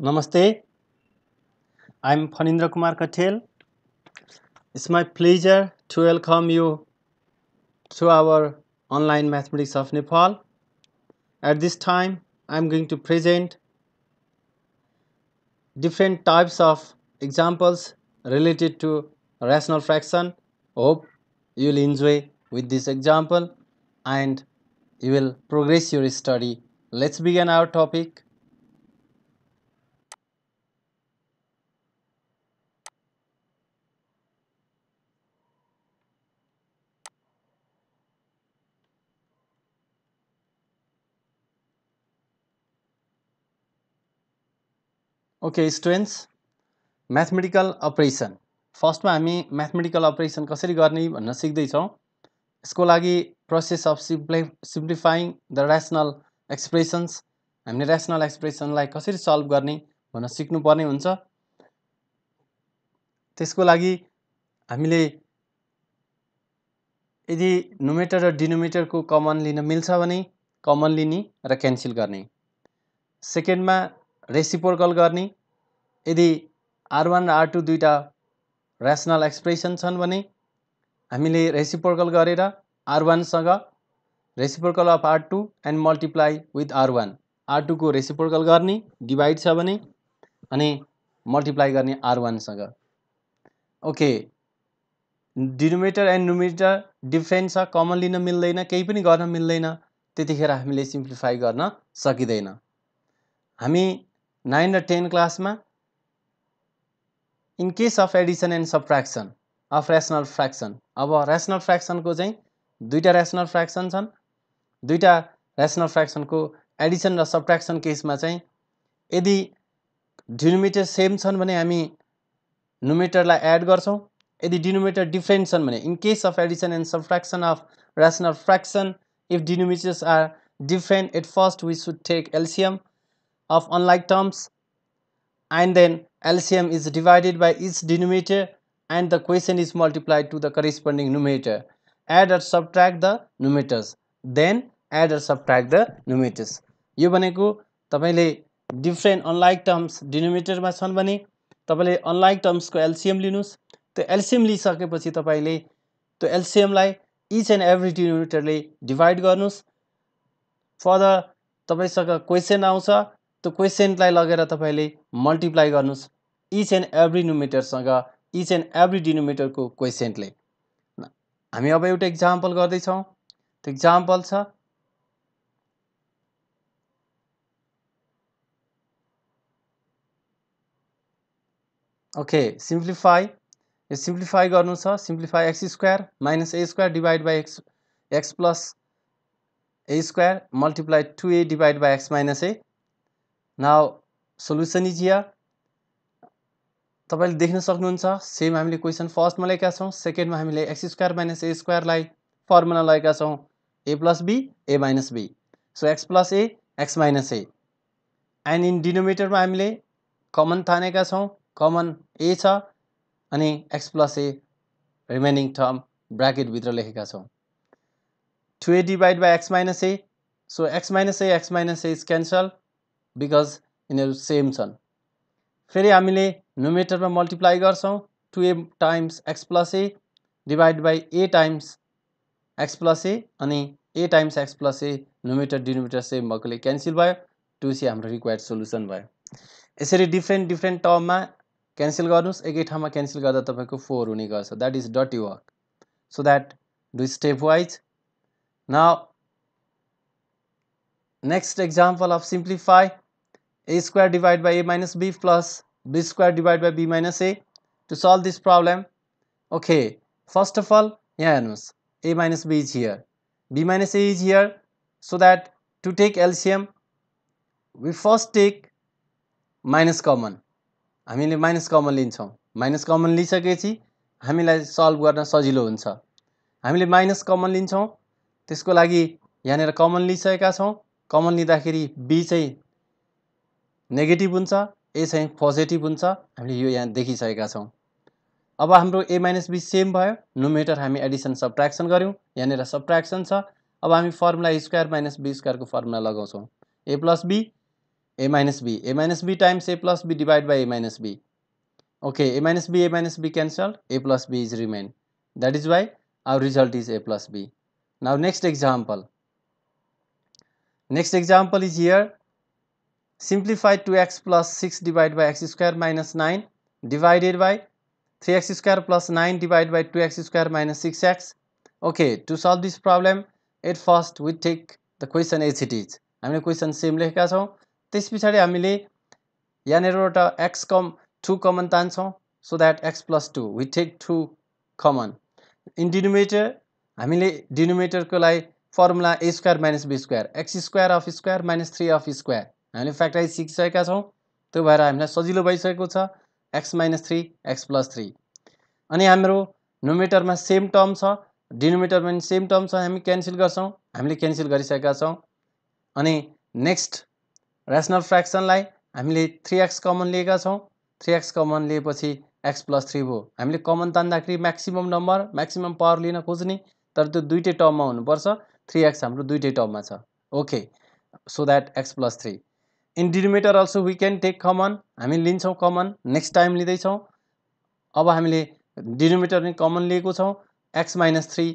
Namaste. I am Panindra Kumar Katel. It's my pleasure to welcome you to our online mathematics of Nepal. At this time, I am going to present different types of examples related to rational fraction. Hope you will enjoy with this example and you will progress your study. Let's begin our topic. Okay students mathematical operation फर्स्टमा हामी mathematical operation कसरी गर्ने भन्न सिक्दैछौँ यसको लागि process of simply simplifying the rational expressions हामीले rational एक्सप्रेसनलाई कसरी सल्भ गर्ने भन्न सिक्नुपर्ने हुन्छ त्यसको लागि हामीले यदि नोमेटर र डिनोमिटरको कमन लिन मिल्छ भने कमन लिने र क्यान्सल गर्ने सेकेन्डमा रेसिप्रोकल गर्ने यदि आर वान र आर टू दुईवटा ऱ्यासनल एक्सप्रेसन छन् भने हामीले रेसिप्रोकल गरेर आर वानसँग reciprocal of R two and multiply with R one R टूको रेसिप्रोकल गर्ने डिभाइड छ भने अनि मल्टिप्लाई गर्ने आर वानसँग okay denominator and numerator different छ कमन लिन मिल्दैन केही पनि गर्न मिल्दैन त्यतिखेर हामीले सिम्प्लिफाई गर्न सकिँदैन हामी नाइन र टेन क्लासमा in case of addition and subtraction of rational fraction अब ऱ्यासनल फ्र्याक्सनको चाहिँ दुईवटा ऱ्यासनल फ्रेक्सन छन् दुईवटा ऱ्यासनल फ्र्याक्सनको एडिसन र सब्ट्र्याक्सन केसमा चाहिँ यदि डिनोमिटर सेम छन् भने हामी नोमिटरलाई एड गर्छौँ यदि डिनोमिटर डिफ्रेन्ट छन् भने in case of addition and subtraction of rational fraction if denominators are different at first we should take LCM of unlike terms and then LCM is divided by each denominator and the quotient is multiplied to the corresponding numerator. Add or subtract the numerators. Then add or subtract the numerators. You baneko tapale different unlike terms denominator ma son bani tapale unlike terms ko LCM linus. The LCM li sake pasi tapale to LCM lai each and every denominator li divide gornus. For the tapale saka quotient त्यो क्वेसनलाई लगेर तपाईँले multiply गर्नुहोस् each and every नुमेटरसँग each and every डिनोमिटरको क्वेसनले हामी अब एउटा इक्जाम्पल गर्दैछौँ त्यो इक्जाम्पल छ ओके सिम्प्लिफाई यो सिम्प्लिफाई गर्नु छ simplify x square minus a square divide by x x plus a square multiply two a divide by x minus a now solution is here तपाईँले देख्न सक्नुहुन्छ सेम हामीले क्वेसन फर्स्टमा लिएका छौँ सेकेन्डमा हामीले एक्स स्क्वायर माइनस ए स्क्वायरलाई फर्मुला लगाएका छौँ a plus b a minus b so x plus a x minus a and in डिनोमिटरमा हामीले कमन तानेका छौँ कमन ए छ अनि x plus a remaining term ब्राकेटभित्र लेखेका छौँ two a divide by x minus a so x minus a x minus a is cancel because यिनीहरू सेम छन् फेरि हामीले नोमेटरमा मल्टिप्लाई गर्छौँ to A times x plus a divide by a times x plus a अनि a times x plus a numerator denominator same भएकोले cancel भयो two c हाम्रो रिक्वायर्ड सोल्युसन भयो यसरी डिफ्रेन्ट डिफ्रेन्ट टर्ममा क्यान्सल गर्नुहोस् एकै ठाउँमा क्यान्सल गर्दा तपाईँको फोर हुने गर्छ that is dot you work so that do step wise न next example of simplify a square divided by a minus b plus b square divided by b minus a to solve this problem okay first of all yeah hearनुहोस् a minus b is here b minus a is here so that to take LCM we first take minus common हामीले minus common लिन्छौँ minus common लिइसकेपछि हामीलाई solve गर्न सजिलो हुन्छ हामीले minus common लिन्छौँ त्यसको लागि यहाँनिर कमन लिइसकेका छौँ कमन लिँदाखेरि बी चाहिँ नेगेटिभ हुन्छ ए चाहिँ पोजिटिभ हुन्छ हामीले यो यहाँ देखिसकेका छौँ अब हाम्रो ए माइनस बी सेम भयो नोमिनेटर हामी एडिसन सब्ट्र्याक्सन गऱ्यौँ यहाँनिर सब्ट्र्याक्सन छ अब हामी फर्मुला स्क्वायर माइनस बी स्क्वायरको फर्मुला लगाउँछौँ a plus b a minus b a minus b times a plus b divide by a minus b okay a minus b a minus b cancel a plus b is remain that is why our result is a plus b now next example next example is here Simplified to plus 6 divided by x square minus 9 divided by 3x square plus 9 divided by 2x square minus 6x. Okay, to solve this problem, at first we take the question as it is. I mean, question same like as this. Picture, I mean, x com 2 common tan so that x plus 2 we take 2 common in denominator. I mean, denominator ko formula a square minus b square x square of square minus 3 of square. हामीले factorize सिकिसकेका छौँ त्यो भएर हामीलाई सजिलो भइसकेको छ x minus three x plus three अनि हाम्रो नोमिटरमा सेम टर्म छ डिनोमिटरमा पनि सेम टर्म छ हामी क्यान्सल गर्छौँ हामीले क्यान्सल गरिसकेका छौँ अनि नेक्स्ट रेसनल फ्र्याक्सनलाई हामीले थ्री एक्स कमन लिएका छौँ थ्री एक्स कमन लिएपछि एक्स प्लस थ्री भयो हामीले कमन तान्दाखेरि म्याक्सिमम् नम्बर म्याक्सिमम् पावर लिन खोज्ने तर त्यो दुइटै टर्ममा हुनुपर्छ थ्री एक्स हाम्रो दुइटै टर्ममा छ okay so that x plus three in denominator also we can take common हामी लिन्छौँ कमन नेक्स्ट टाइम लिँदैछौँ अब हामीले डिनोमिटर नै कमन लिएको छौँ x minus three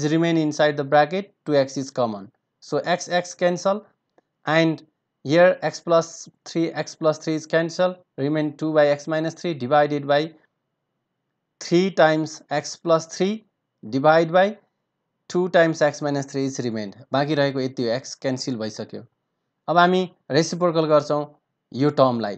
is remain inside the bracket two x is common so x x cancel and here x plus three x plus three is cancel remain two by x minus three divided by three times x plus three divide by two times x minus three is remain बाँकी रहेको यति हो x cancel भइसक्यो अब हामी reciprocal गर्छौँ यो टर्मलाई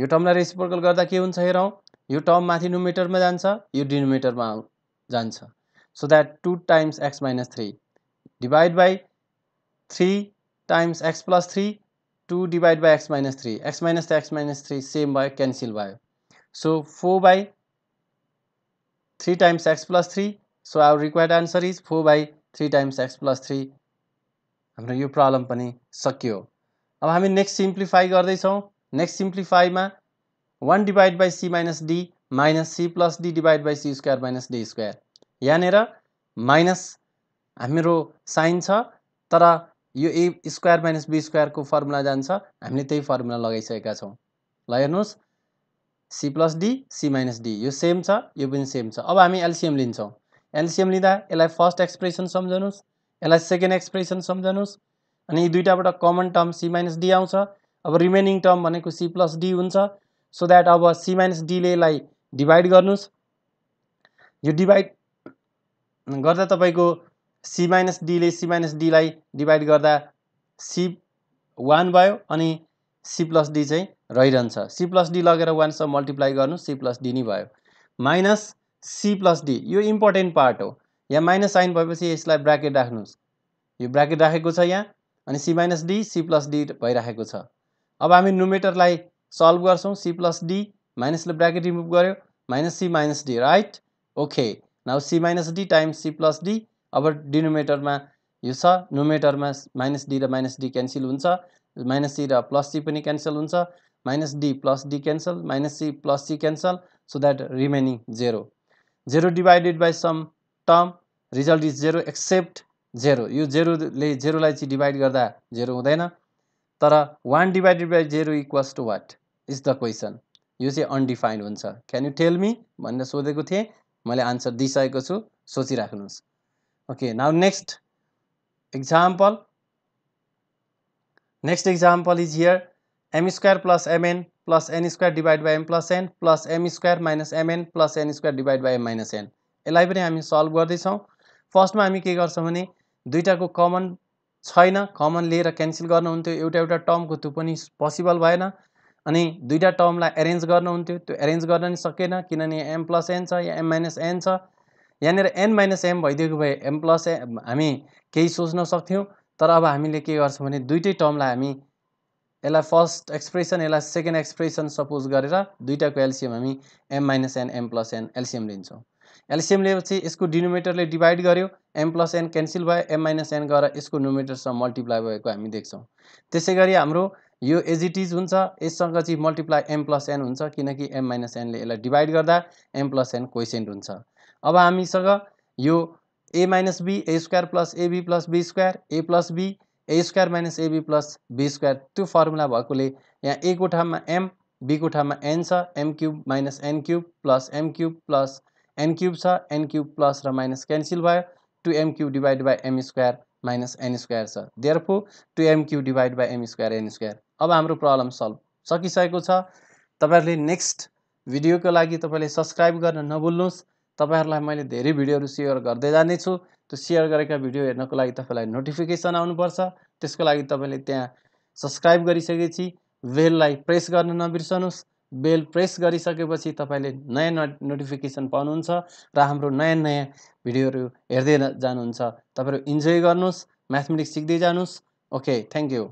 यो टर्मलाई रेसिपोर्कल गर्दा के हुन्छ हेरौँ यो टर्म माथि नोमिटरमा जान्छ यो डिनोमिटरमा जान्छ so that two times x minus three divide by three times x plus three two divide by x minus three x minus three x minus three same भयो क्यान्सल भयो so four by three times x plus three so our required answer is four by three times x plus three हाम्रो यो problem पनि सकियो अब हामी next simplify गर्दैछौँ next सिम्प्लिफाईमा one divide by C minus d minus c plus d divide by c square minus d square यहाँनिर minus हाम्रो साइन छ तर यो ए स्क्वायर माइनस बी स्क्वायरको फर्मुला जान्छ हामीले त्यही फर्मुला लगाइसकेका छौँ ल हेर्नुहोस् c plus d c minus d यो सेम छ यो पनि सेम छ अब हामी एलसिएम लिन्छौँ एलसिएम लिँदा यसलाई फर्स्ट एक्सप्रेसन सम्झाउनुहोस् यसलाई सेकेन्ड एक्सप्रेसन सम्झनुहोस् अनि यी दुइटाबाट common term c minus d आउँछ अब रिमेनिङ टर्म भनेको सी प्लस डी हुन्छ सो द्याट अब सी माइनस डीले यसलाई डिभाइड गर्नुहोस् यो डिभाइड गर्दा तपाईँको सी माइनस डीले सी माइनस डीलाई डिभाइड गर्दा सी वान भयो अनि सी प्लस डी चाहिँ रहिरहन्छ सी प्लस डी लगेर वानसम्म मल्टिप्लाई गर्नु सी प्लस डी नै भयो माइनस सी प्लस डी यो इम्पोर्टेन्ट पार्ट हो यहाँ माइनस साइन भएपछि यसलाई ब्राकेट राख्नुहोस् यो ब्राकेट राखेको छ यहाँ अनि c minus d c plus d भइराखेको छ अब हामी नुमेटरलाई सल्भ गर्छौँ सी प्लस डी माइनसले ब्राकेट रिमुभ गर्यो minus c minus d right okay now c minus d times c plus d अब डिनोमेटरमा यो छ नोमेटरमा माइनस डी र माइनस डी क्यान्सल हुन्छ माइनस सी र प्लस सी पनि क्यान्सल हुन्छ minus d plus d cancel minus c plus c cancel so that remaining zero zero divided by some term result is zero except zero यो जेरोले जेरोलाई चाहिँ divide गर्दा जेरो हुँदैन तर one divided by zero equals to what is the question यो चाहिँ अनडिफाइन्ड हुन्छ क्यान यु टेल मी भनेर सोधेको थिएँ मैले आन्सर दिइसकेको छु सोचिराख्नुहोस् okay now next example next example is here m square plus m n plus n square divide by m plus n plus m square minus m n plus n square divide by m minus n यसलाई पनि हामी solve गर्दैछौँ फर्स्टमा हामी के गर्छौँ भने दुइटाको कमन छैन कमन लिएर क्यान्सल गर्नुहुन्थ्यो एउटा एउटा टर्मको त्यो पनि पोसिबल भएन अनि दुईवटा टर्मलाई एरेन्ज गर्नुहुन्थ्यो त्यो एरेन्ज गर्न नि सकेन किनभने एम प्लस एन छ या एम माइनस एन छ यहाँनिर एन माइनस एम भइदिएको भए एम प्लस ए हामी केही सोच्न सक्थ्यौँ तर अब हामीले के गर्छौँ भने दुइटै टर्मलाई हामी यसलाई फर्स्ट एक्सप्रेसन यसलाई सेकेन्ड एक्सप्रेसन सपोज गरेर दुइटाको एलसिएम हामी m minus n m plus n LCM लिन्छौँ एलसिएम लिएपछि यसको डिनोमिटरले डिभाइड गर्यो एम प्लस एन क्यान्सल भयो एम माइनस एन गएर यसको नोमिनेटरसँग मल्टिप्लाई भएको हामी देख्छौँ त्यसै गरी हाम्रो यो एजिटिज हुन्छ यससँग चाहिँ मल्टिप्लाई एम प्लस एन हुन्छ किनकि एम माइनस एनले यसलाई डिभाइड गर्दा एम प्लस एन क्वेसेन्ट हुन्छ अब हामीसँग यो a minus b a square plus a b plus b square a plus b a square minus a b plus b square त्यो फर्मुला भएकोले यहाँ ए ठाउँमा एम बी ठाउँमा एन छ m cube minus n cube plus m cube plus n cube छ n cube plus र minus cancel भयो two m cube divide by m square minus n square छ therefore two m cube divide by m square n square अब हाम्रो problem solve सकिसकेको छ तपाईँहरूले next भिडियोको लागि तपाईँले सब्सक्राइब गर्न नभुल्नुहोस् तपाईँहरूलाई मैले धेरै भिडियोहरू सेयर गर्दै जानेछु त्यो सेयर गरेका भिडियो हेर्नको लागि तपाईँलाई नोटिफिकेसन आउनुपर्छ त्यसको लागि तपाईँले त्यहाँ सब्सक्राइब गरिसकेपछि बेललाई प्रेस गर्न नबिर्सनुहोस् बेल प्रेस गरिसकेपछि तपाईँले नयाँ नयाँ नोटिफिकेसन पाउनुहुन्छ र हाम्रो नयाँ नयाँ भिडियोहरू हेर्दै जानुहुन्छ तपाईँहरू इन्जोय गर्नुहोस् म्याथमेटिक्स सिक्दै जानुहोस् ओके थ्याङ्क यू